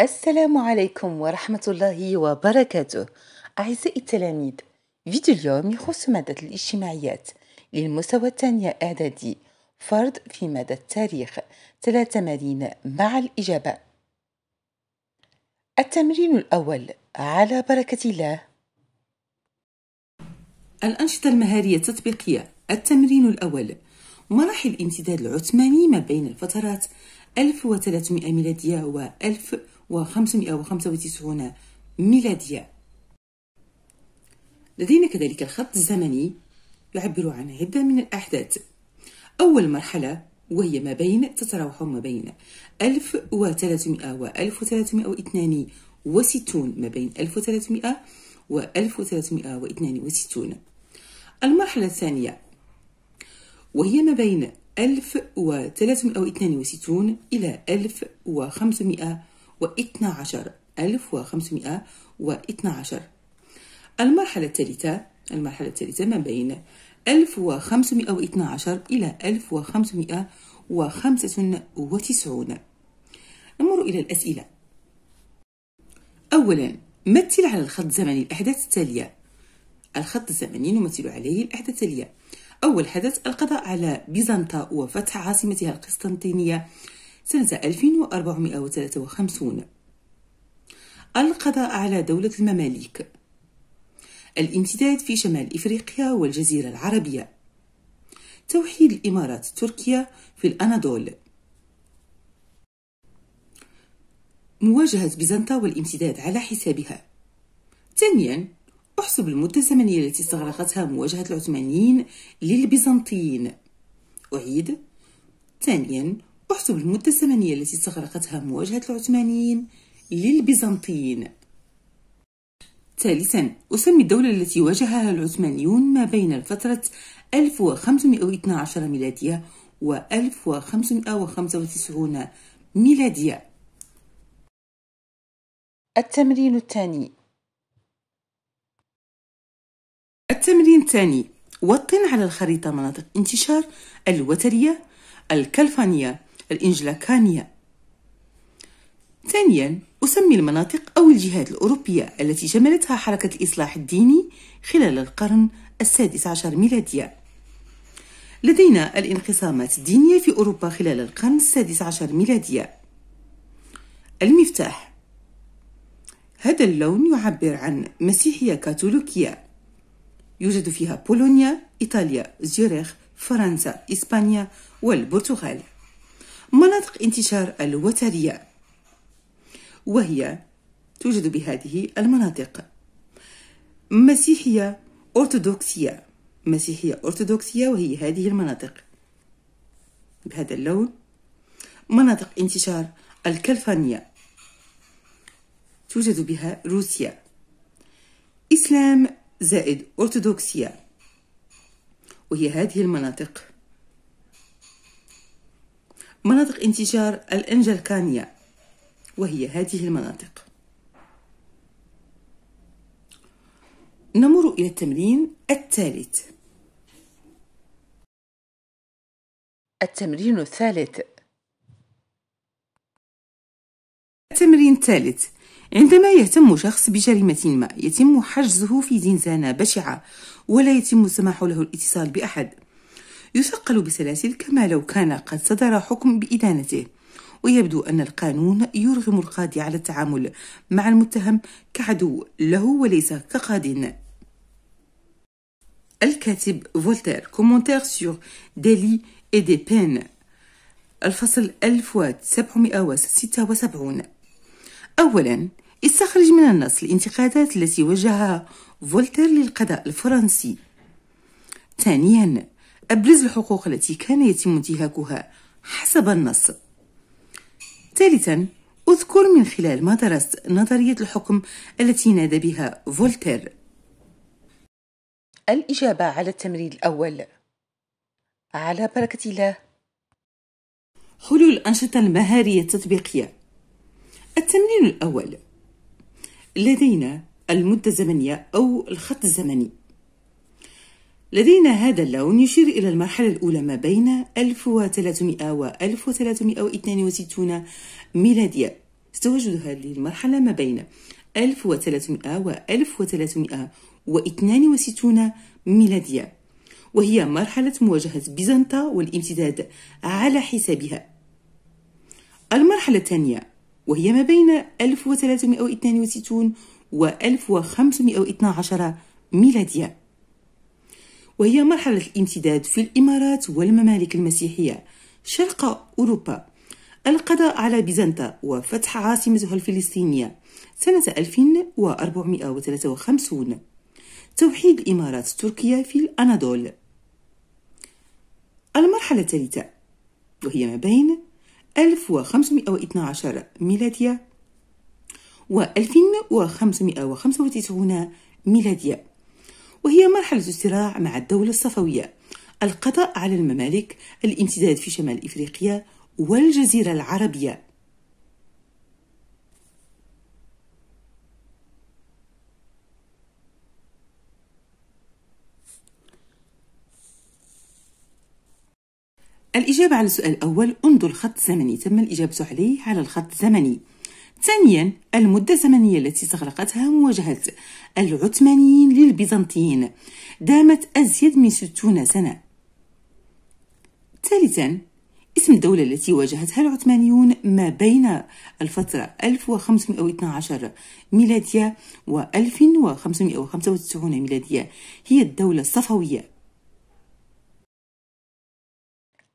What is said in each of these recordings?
السلام عليكم ورحمة الله وبركاته أعزائي التلاميذ فيديو اليوم يخص مادة الاجتماعيات للمستوى الثاني إعدادي فرض في مادة التاريخ ثلاث تمارين مع الإجابة التمرين الأول على بركة الله الأنشطة المهارية التطبيقية التمرين الأول مراحل الامتداد العثماني ما بين الفترات 1300 ميلادية و 1000 و595 ميلادية لدينا كذلك الخط الزمني يعبر عن عدة من الأحداث أول مرحلة وهي ما بين تتراوح ما بين 1300 و 1362 ما بين 1300 و 1362 المرحلة الثانية وهي ما بين 1362 إلى 1500 واتناشر ألف وخمسمائة واتناشر المرحلة الثالثة المرحلة الثالثة ما بين ألف وخمسمائة عشر إلى ألف وخمسمائة وخمسة وتسعون نمر إلى الأسئلة أولا مثل على الخط الزمني الأحداث التالية الخط الزمني نمثل عليه الأحداث التالية أول حدث القضاء على بيزنطة وفتح عاصمتها القسطنطينية سنة 1453 القضاء على دولة المماليك الامتداد في شمال إفريقيا والجزيرة العربية توحيد الإمارات تركيا في الأناضول مواجهة بيزنطة والامتداد على حسابها ثانيا احسب المدة الزمنية التي استغرقتها مواجهة العثمانيين للبيزنطيين أعيد ثانيا احسب المدة الزمنية التي استغرقتها مواجهة العثمانيين للبيزنطيين ثالثا أسمي الدولة التي واجهها العثمانيون ما بين الفترة 1512 ميلادية و 1595 ميلادية التمرين الثاني التمرين الثاني وطن على الخريطة مناطق انتشار الوترية الكلفانية الإنجلاكانية ثانيا أسمي المناطق أو الجهات الأوروبية التي شملتها حركة الإصلاح الديني خلال القرن السادس عشر ميلادية لدينا الانقسامات الدينية في أوروبا خلال القرن السادس عشر ميلادية المفتاح هذا اللون يعبر عن مسيحية كاثوليكية يوجد فيها بولونيا، إيطاليا، زيورخ، فرنسا، إسبانيا والبرتغال مناطق انتشار الوترية وهي توجد بهذه المناطق مسيحية أرثوذكسية مسيحية أرثوذكسية وهي هذه المناطق بهذا اللون مناطق انتشار الكلفانية توجد بها روسيا إسلام زائد أرثوذكسية وهي هذه المناطق مناطق انتشار الأنجلكانيا وهي هذه المناطق نمر إلى التمرين الثالث التمرين الثالث التمرين الثالث عندما يهتم شخص بجريمة ما يتم حجزه في زنزانة بشعة ولا يتم السماح له الاتصال بأحد يثقل بسلاسل كما لو كان قد صدر حكم بإدانته ويبدو أن القانون يرغم القاضي على التعامل مع المتهم كعدو له وليس كقاد الكاتب فولتير كومونتير سور ديلي اي دي بين الفصل 1776 أولا استخرج من النص الانتقادات التي وجهها فولتير للقضاء الفرنسي ثانيا أبرز الحقوق التي كان يتم انتهاكها حسب النص ثالثا أذكر من خلال ما درست نظرية الحكم التي نادى بها فولتير الإجابة على التمرين الأول على بركة الله حلول الأنشطة المهارية التطبيقية التمرين الأول لدينا المدة الزمنية أو الخط الزمني لدينا هذا اللون يشير إلى المرحلة الأولى ما بين 1300 و 1362 ميلادية ستوجد هذه المرحلة ما بين 1300 و 1362 ميلادية وهي مرحلة مواجهة بيزنطة والامتداد على حسابها المرحلة الثانية وهي ما بين 1362 و 1512 ميلادية وهي مرحلة الامتداد في الإمارات والممالك المسيحية شرق أوروبا القضاء على بيزنطة وفتح عاصمتها الفلسطينية سنة 1453 توحيد الإمارات تركيا في الأناضول المرحلة الثالثة وهي ما بين 1512 ميلادية و 1595 ميلادية وهي مرحلة الصراع مع الدولة الصفوية القضاء على الممالك الامتداد في شمال إفريقيا والجزيرة العربية الإجابة على السؤال الأول انظر الخط الزمني تم الإجابة عليه على الخط الزمني ثانيا المدة الزمنية التي استغرقتها مواجهة العثمانيين للبيزنطيين دامت أزيد من ستون سنة ثالثا اسم الدولة التي واجهتها العثمانيون ما بين الفترة 1512 ميلادية و 1595 ميلادية هي الدولة الصفوية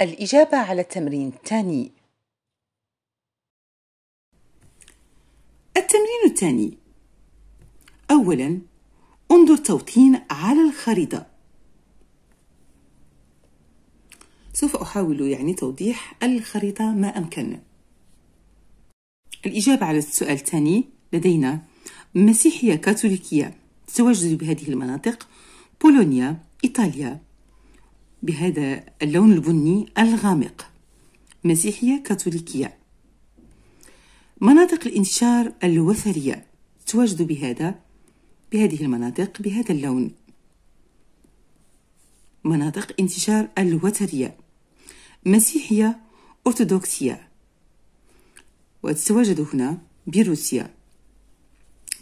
الإجابة على التمرين الثاني الثاني أولا انظر توطين على الخريطة سوف أحاول يعني توضيح الخريطة ما أمكن الإجابة على السؤال الثاني لدينا مسيحية كاثوليكية تتواجد بهذه المناطق بولونيا إيطاليا بهذا اللون البني الغامق مسيحية كاثوليكية مناطق الانتشار الوثرية تتواجد بهذا بهذه المناطق بهذا اللون مناطق انتشار الوترية مسيحية أرثوذكسية وتتواجد هنا بروسيا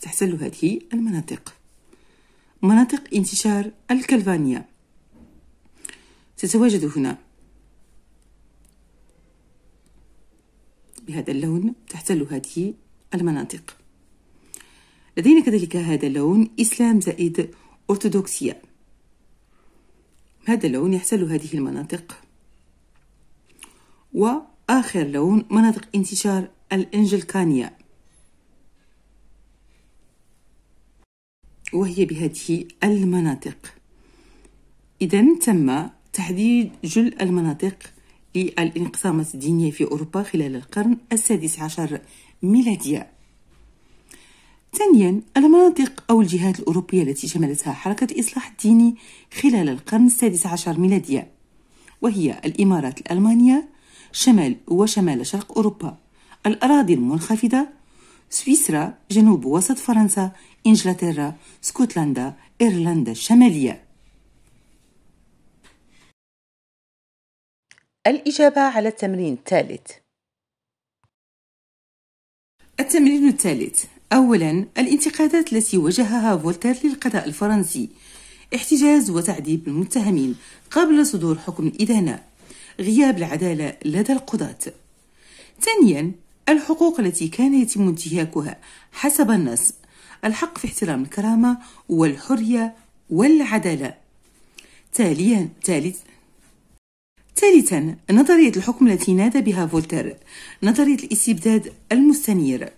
تحتل هذه المناطق مناطق انتشار الكلفانيا تتواجد هنا بهذا اللون تحتل هذه المناطق لدينا كذلك هذا اللون إسلام زائد أرثوذكسية هذا اللون يحتل هذه المناطق وآخر لون مناطق انتشار الإنجلكانية وهي بهذه المناطق إذا تم تحديد جل المناطق الانقسامات الدينية في أوروبا خلال القرن السادس عشر ميلادية ثانيا المناطق أو الجهات الأوروبية التي شملتها حركة الإصلاح الديني خلال القرن السادس عشر ميلادية وهي الإمارات الألمانية شمال وشمال شرق أوروبا الأراضي المنخفضة سويسرا جنوب وسط فرنسا إنجلترا سكوتلندا إيرلندا الشمالية الإجابة على التمرين الثالث التمرين الثالث أولا الانتقادات التي وجهها فولتير للقضاء الفرنسي احتجاز وتعذيب المتهمين قبل صدور حكم الإدانة غياب العدالة لدى القضاة ثانيا الحقوق التي كان يتم انتهاكها حسب النص الحق في احترام الكرامة والحرية والعدالة ثالثا ثالثا نظرية الحكم التي نادى بها فولتير نظرية الاستبداد المستنير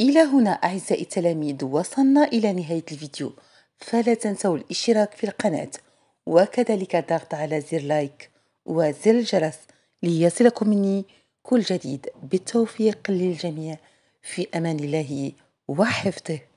إلى هنا أعزائي التلاميذ وصلنا إلى نهاية الفيديو فلا تنسوا الاشتراك في القناة وكذلك الضغط على زر لايك وزر الجرس ليصلكم مني كل جديد بالتوفيق للجميع في أمان الله وحفظه